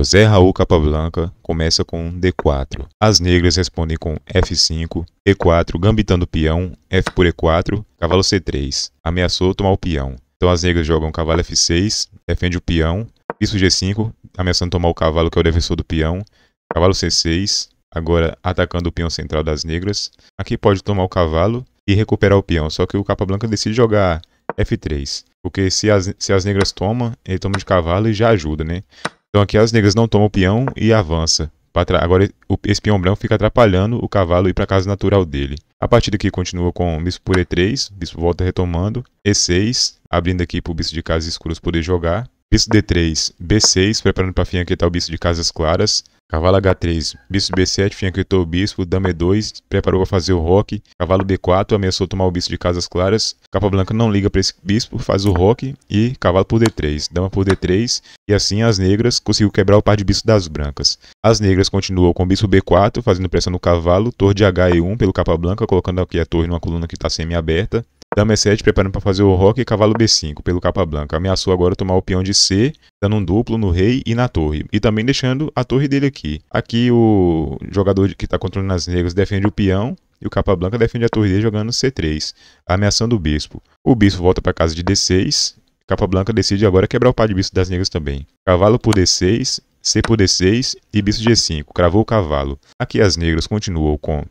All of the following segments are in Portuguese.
José Raul Capablanca começa com D4. As negras respondem com F5, E4, gambitando peão, F por E4, cavalo C3. Ameaçou tomar o peão. Então as negras jogam cavalo F6, defende o peão, bispo G5, ameaçando tomar o cavalo que é o defensor do peão, cavalo C6, agora atacando o peão central das negras. Aqui pode tomar o cavalo e recuperar o peão, só que o Capablanca decide jogar F3. Porque se as, se as negras tomam, ele toma de cavalo e já ajuda, né? Então aqui as negras não tomam o peão e avança. Agora esse peão branco fica atrapalhando o cavalo ir para a casa natural dele. A partir daqui continua com bispo por E3, bispo volta retomando, E6, abrindo aqui para o bispo de casas escuras poder jogar. Bispo D3, B6, preparando para fianquetar o bispo de casas claras. Cavalo H3, bispo B7, fianquetou o bispo, dama E2, preparou para fazer o rock. Cavalo B4, ameaçou tomar o bispo de Casas Claras. Capa Blanca não liga para esse bispo, faz o rock e cavalo por D3, dama por D3. E assim as negras conseguiu quebrar o par de bispo das brancas. As negras continuam com o bispo B4, fazendo pressão no cavalo, torre de H1 pelo capa Blanca, colocando aqui a torre numa coluna que está semi-aberta. Dama E7 preparando para fazer o rock e cavalo B5 pelo capa branca. Ameaçou agora tomar o peão de C, dando um duplo no rei e na torre. E também deixando a torre dele aqui. Aqui o jogador que está controlando as negras defende o peão. E o capa branca defende a torre dele jogando C3, ameaçando o bispo. O bispo volta para casa de D6. Capa branca decide agora quebrar o par de bispo das negras também. Cavalo por D6, C por D6 e bispo G5. Cravou o cavalo. Aqui as negras continuam com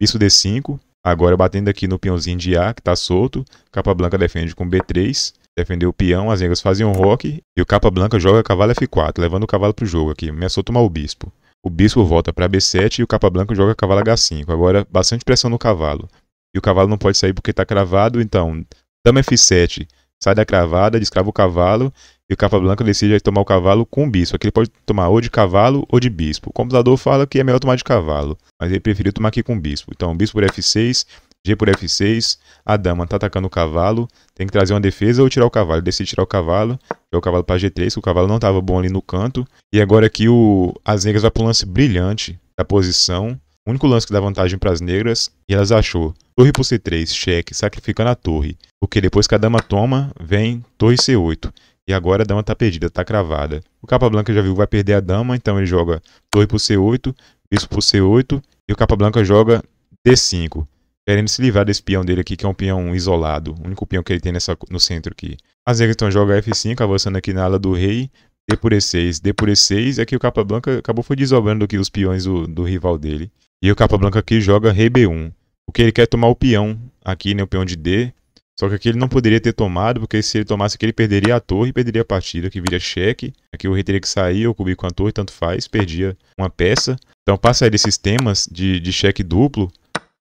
bispo D5, Agora batendo aqui no peãozinho de A, que está solto, capa branca defende com B3, defendeu o peão, as negras fazem um rock, e o capa branca joga cavalo F4, levando o cavalo para o jogo aqui, solta tomar o bispo. O bispo volta para B7 e o capa branca joga cavalo H5, agora bastante pressão no cavalo. E o cavalo não pode sair porque está cravado, então dama F7, sai da cravada, descrava o cavalo e o blanca decide tomar o cavalo com o bispo. Aqui ele pode tomar ou de cavalo ou de bispo. O computador fala que é melhor tomar de cavalo, mas ele preferiu tomar aqui com o bispo. Então, bispo por F6, G por F6, a dama está atacando o cavalo, tem que trazer uma defesa ou tirar o cavalo. Decide tirar o cavalo, Joga o cavalo para G3, o cavalo não estava bom ali no canto. E agora aqui o as negras vão para um lance brilhante da posição. O único lance que dá vantagem para as negras, e elas achou. Torre por C3, cheque, sacrificando a torre. Porque depois que a dama toma, vem torre C8. E agora a dama tá perdida, tá cravada. O capa branca já viu que vai perder a dama, então ele joga torre por C8, bispo por C8 e o capa branca joga D5. Querendo se livrar desse peão dele aqui, que é um peão isolado. O único peão que ele tem nessa, no centro aqui. A Zega então joga F5, avançando aqui na ala do rei. D por E6, D por E6. e Aqui o capa branca acabou foi desobrando aqui os peões do, do rival dele. E o capa branca aqui joga Rei B1. Porque ele quer é tomar o peão aqui, né? O peão de D só que aqui ele não poderia ter tomado, porque se ele tomasse aqui, ele perderia a torre e perderia a partida, que viria cheque. Aqui o rei teria que sair, eu cubrir com a torre, tanto faz, perdia uma peça. Então, passa aí desses temas de, de cheque duplo,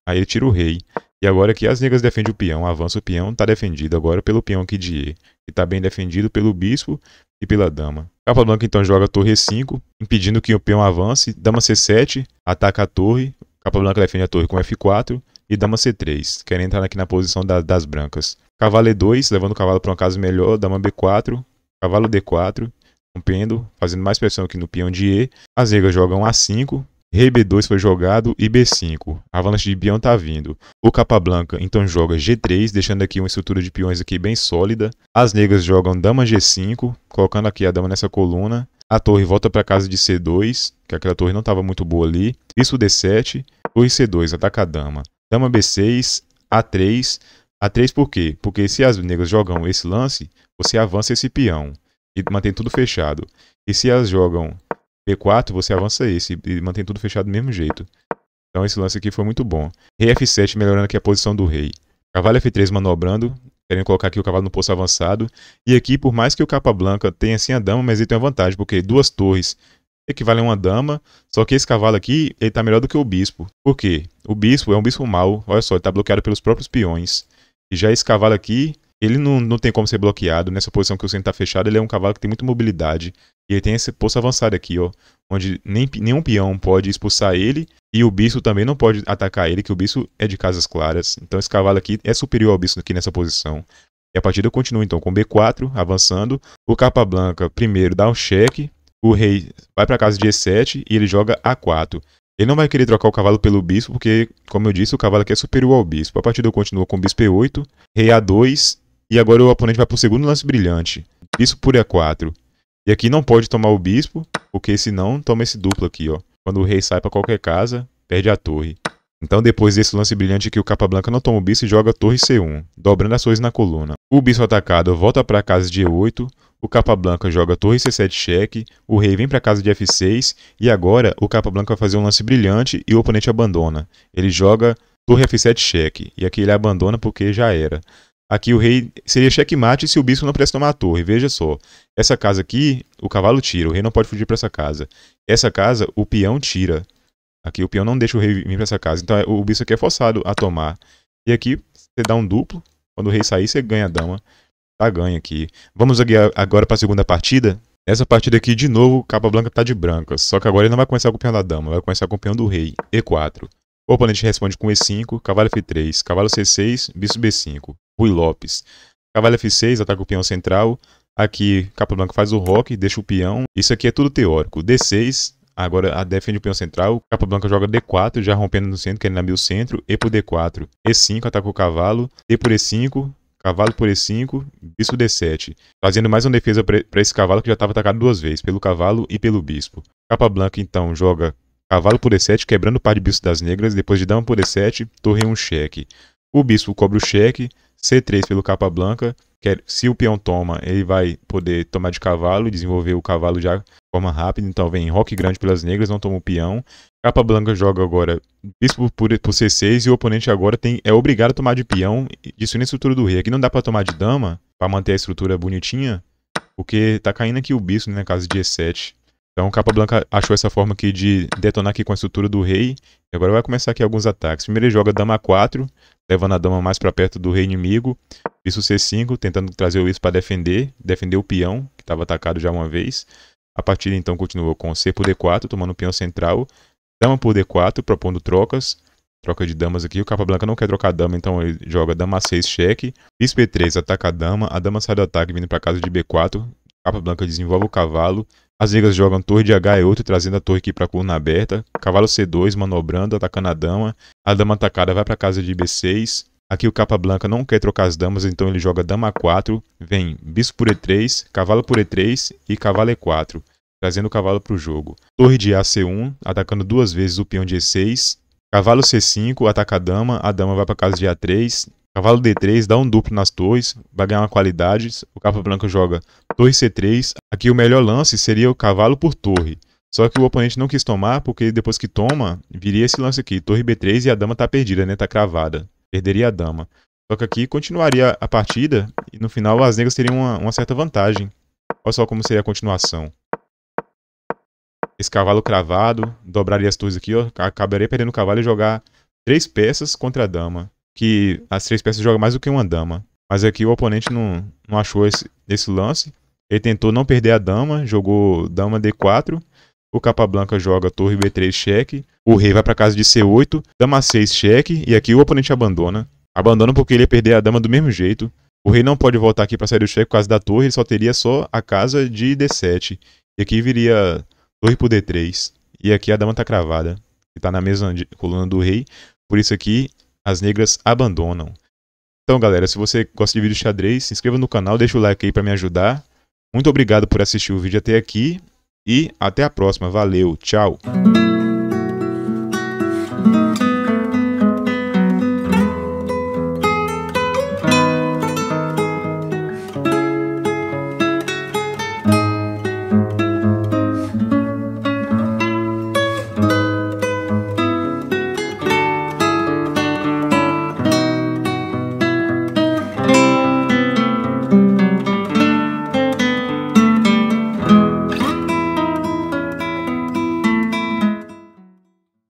aí ele tira o rei. E agora que as negras defendem o peão, avança o peão, está defendido agora pelo peão aqui de E, que está bem defendido pelo bispo e pela dama. Capa tá branca então joga torre E5, impedindo que o peão avance, dama C7, ataca a torre, capa branca defende a torre com F4, e dama C3, querendo entrar aqui na posição da, das brancas. Cavalo E2, levando o cavalo para uma casa melhor, dama B4, cavalo D4, rompendo, fazendo mais pressão aqui no peão de E. As negras jogam A5, Rei B2 foi jogado e B5. A avalanche de peão tá vindo. O capa branca então joga G3, deixando aqui uma estrutura de peões aqui bem sólida. As negras jogam dama G5, colocando aqui a dama nessa coluna. A torre volta para casa de C2, que aquela torre não estava muito boa ali. Isso D7, torre C2, ataca a dama. Dama B6, A3. A3 por quê? Porque se as negras jogam esse lance, você avança esse peão e mantém tudo fechado. E se elas jogam B4, você avança esse e mantém tudo fechado do mesmo jeito. Então esse lance aqui foi muito bom. Rei F7 melhorando aqui a posição do rei. Cavalo F3 manobrando, querendo colocar aqui o cavalo no posto avançado. E aqui, por mais que o capa branca tenha assim a dama, mas ele tem uma vantagem, porque duas torres equivale a uma dama, só que esse cavalo aqui, ele tá melhor do que o bispo. Por quê? O bispo é um bispo mau, olha só, ele tá bloqueado pelos próprios peões. E já esse cavalo aqui, ele não, não tem como ser bloqueado, nessa posição que o centro tá fechado, ele é um cavalo que tem muita mobilidade. E ele tem esse poço avançado aqui, ó, onde nem, nenhum peão pode expulsar ele, e o bispo também não pode atacar ele, que o bispo é de casas claras. Então esse cavalo aqui é superior ao bispo aqui nessa posição. E a partida continua então com B4, avançando. O capa branca primeiro dá um cheque o rei vai para casa de E7 e ele joga A4. Ele não vai querer trocar o cavalo pelo bispo, porque, como eu disse, o cavalo aqui é superior ao bispo. A partida continua com bispo E8, rei A2, e agora o oponente vai para o segundo lance brilhante. Bispo por E4. E aqui não pode tomar o bispo, porque senão toma esse duplo aqui, ó. Quando o rei sai para qualquer casa, perde a torre. Então, depois desse lance brilhante aqui, o capa branca não toma o bispo e joga a torre C1, dobrando as suas na coluna. O bispo atacado volta para a casa de E8, o capa branca joga torre C7 cheque, o rei vem para casa de F6 e agora o capa branca vai fazer um lance brilhante e o oponente abandona. Ele joga torre F7 cheque e aqui ele abandona porque já era. Aqui o rei seria checkmate se o bispo não pudesse tomar a torre. Veja só, essa casa aqui o cavalo tira, o rei não pode fugir para essa casa. Essa casa o peão tira. Aqui o peão não deixa o rei vir para essa casa. Então é, o bispo aqui é forçado a tomar. E aqui você dá um duplo. Quando o rei sair, você ganha a dama tá ganho aqui. Vamos agora para a segunda partida. Nessa partida aqui, de novo, o Capa Blanca tá de branca. Só que agora ele não vai começar com o peão da dama, vai começar com o peão do rei, E4. O oponente responde com E5, cavalo F3, cavalo C6, bispo B5, Rui Lopes. Cavalo F6, ataca o peão central. Aqui, Capa Blanca faz o rock, deixa o peão. Isso aqui é tudo teórico. D6, agora a defende o peão central. Capa Blanca joga D4, já rompendo no centro, querendo abrir o centro. E por D4. E5, ataca o cavalo. E por E5, cavalo por e5, bispo d7, fazendo mais uma defesa para esse cavalo que já estava atacado duas vezes, pelo cavalo e pelo bispo. Capa branca então joga cavalo por e7, quebrando o par de bispos das negras, depois de dama por e7, torre um cheque. O bispo cobra o cheque, C3 pelo capa branca. Quer, é, se o peão toma, ele vai poder tomar de cavalo e desenvolver o cavalo já de forma rápida. Então vem roque grande pelas negras, não toma o peão. Capa branca joga agora bispo por, por C6 e o oponente agora tem, é obrigado a tomar de peão, destruindo na estrutura do rei. Aqui não dá para tomar de dama, para manter a estrutura bonitinha, porque tá caindo aqui o bispo né, na casa de E7. Então branca achou essa forma aqui de detonar aqui com a estrutura do rei. E agora vai começar aqui alguns ataques. Primeiro ele joga dama 4, levando a dama mais para perto do rei inimigo. Isso C5, tentando trazer o isso para defender. Defender o peão, que estava atacado já uma vez. A partida então continuou com C por D4, tomando o peão central. Dama por D4, propondo trocas. Troca de damas aqui. O capa branca não quer trocar dama, então ele joga dama 6, cheque. Bispo E3, ataca a dama. A dama sai do ataque, vindo para casa de B4. branca desenvolve o cavalo. As negras jogam torre de H8, trazendo a torre aqui pra coluna aberta. Cavalo C2, manobrando, atacando a dama. A dama atacada vai pra casa de B6. Aqui o capa branca não quer trocar as damas, então ele joga dama A4. Vem bispo por E3, cavalo por E3 e cavalo E4. Trazendo o cavalo pro jogo. Torre de AC1, atacando duas vezes o peão de E6. Cavalo C5, ataca a dama. A dama vai pra casa de A3. Cavalo D3, dá um duplo nas torres, vai ganhar uma qualidade. O capa branco joga torre C3. Aqui o melhor lance seria o cavalo por torre. Só que o oponente não quis tomar, porque depois que toma, viria esse lance aqui. Torre B3 e a dama tá perdida, né? Tá cravada. Perderia a dama. Só que aqui continuaria a partida e no final as negras teriam uma, uma certa vantagem. Olha só como seria a continuação. Esse cavalo cravado, dobraria as torres aqui, ó. Acabaria perdendo o cavalo e jogar três peças contra a dama que as três peças jogam mais do que uma dama. Mas aqui é o oponente não, não achou esse, esse lance. Ele tentou não perder a dama, jogou dama d4. O capa branca joga torre b3 cheque. O rei vai para casa de c8, dama 6 cheque. E aqui o oponente abandona. Abandona porque ele ia perder a dama do mesmo jeito. O rei não pode voltar aqui para sair do cheque por causa da torre, ele só teria só a casa de d7. E aqui viria torre por d3. E aqui a dama tá cravada. e tá na mesma coluna do rei. Por isso aqui as negras abandonam. Então, galera, se você gosta de vídeo de xadrez, se inscreva no canal, deixa o like aí para me ajudar. Muito obrigado por assistir o vídeo até aqui e até a próxima. Valeu, tchau!